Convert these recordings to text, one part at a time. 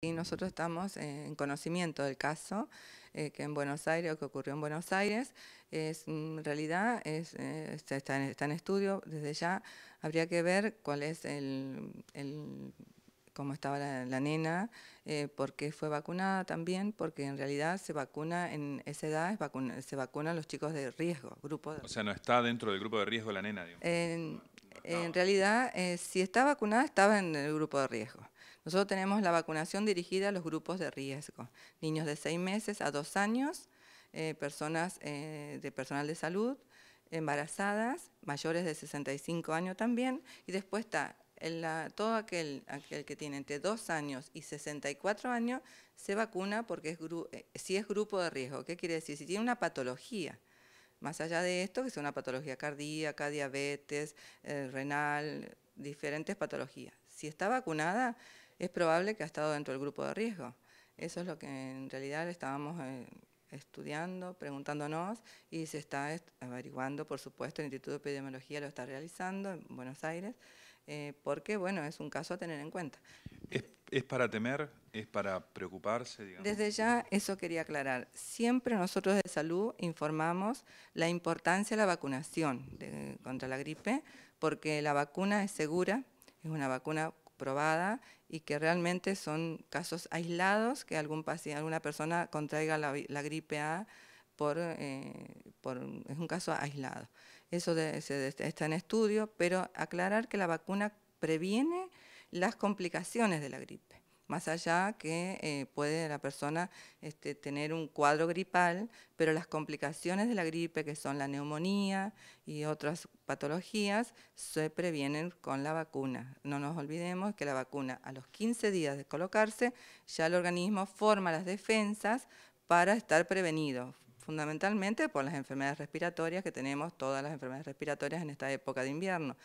Y nosotros estamos en conocimiento del caso eh, que en Buenos Aires, o que ocurrió en Buenos Aires, es, en realidad es, eh, está, en, estudio desde ya. Habría que ver cuál es el, cómo estaba la, nena, eh, por qué fue vacunada también, porque en realidad se vacuna en esa edad, se vacunan los chicos de riesgo, grupo O sea, no está dentro del grupo de riesgo la nena, digamos. en realidad, si está vacunada, estaba en el grupo de riesgo. Nosotros tenemos la vacunación dirigida a los grupos de riesgo, niños de 6 meses a 2 años, eh, personas eh, de personal de salud, embarazadas, mayores de 65 años también, y después está todo aquel, que tiene entre 2 años y 64 años se vacuna porque es eh, si es grupo de riesgo. ¿Qué quiere decir? Si tiene una patología. Más allá de esto, que sea una patología cardíaca, diabetes, renal, diferentes patologías. Si está vacunada, es probable que ha estado dentro del grupo de riesgo. Eso es lo que en realidad estábamos eh, estudiando, preguntándonos y se está averiguando, por supuesto, el Instituto de Epidemiología lo está realizando en Buenos Aires, eh, porque bueno, es un caso a tener en cuenta. ¿Es, para temer? ¿Es para preocuparse? Desde ya eso quería aclarar. Siempre nosotros de salud informamos la importancia de la vacunación contra la gripe, porque la vacuna es segura, es una vacuna probada y que realmente son casos aislados que algún paciente, alguna persona contraiga la, gripe A por, eh, es un caso aislado. Eso está en estudio, pero aclarar que la vacuna previene las complicaciones de la gripe más allá que eh, puede la persona este, tener un cuadro gripal, pero las complicaciones de la gripe, que son la neumonía y otras patologías, se previenen con la vacuna. No nos olvidemos que la vacuna a los 15 días de colocarse, ya el organismo forma las defensas para estar prevenido, fundamentalmente por las enfermedades respiratorias que tenemos, todas las enfermedades respiratorias en esta época de invierno.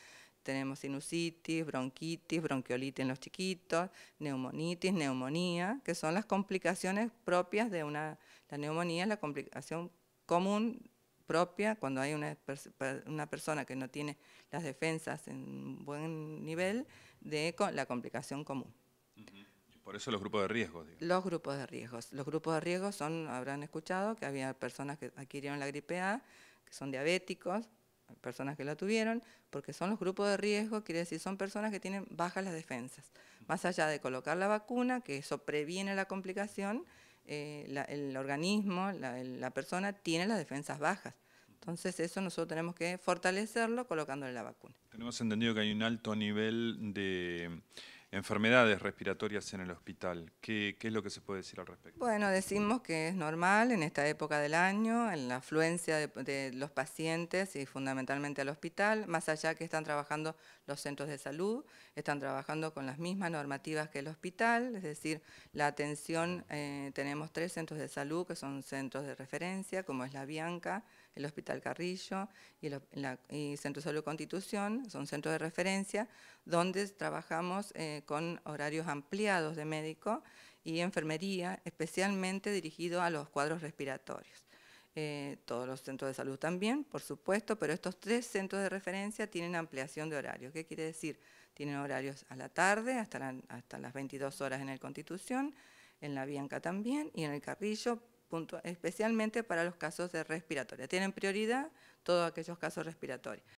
Tenemos sinusitis, bronquitis, bronquiolitis en los chiquitos, neumonitis, neumonía, que son las complicaciones propias de una... La neumonía es la complicación común propia cuando hay una, una persona que no tiene las defensas en buen nivel de la complicación común. Por eso los grupos de riesgo. Los grupos de riesgos. Los grupos de riesgo son, habrán escuchado, que había personas que adquirieron la gripe A, que son diabéticos, personas que la tuvieron, porque son los grupos de riesgo, quiere decir, son personas que tienen bajas las defensas. Más allá de colocar la vacuna, que eso previene la complicación, eh, el organismo, la, la persona tiene las defensas bajas. Entonces eso nosotros tenemos que fortalecerlo colocándole la vacuna. Tenemos entendido que hay un alto nivel de enfermedades respiratorias en el hospital. ¿Qué, es lo que se puede decir al respecto? Bueno, decimos que es normal en esta época del año, en la afluencia de, los pacientes y fundamentalmente al hospital, más allá que están trabajando los centros de salud, están trabajando con las mismas normativas que el hospital, es decir, la atención, eh, tenemos tres centros de salud que son centros de referencia, como es la Bianca, el Hospital Carrillo y, el, Centro de Salud Constitución, son centros de referencia, donde trabajamos eh, con horarios ampliados de médico y enfermería, especialmente dirigido a los cuadros respiratorios. Eh, todos los centros de salud también, por supuesto, pero estos tres centros de referencia tienen ampliación de horarios. ¿Qué quiere decir? Tienen horarios a la tarde, hasta, las 22 horas en el Constitución, en la Bianca también y en el Carrillo, especialmente para los casos de respiratoria. Tienen prioridad todos aquellos casos respiratorios.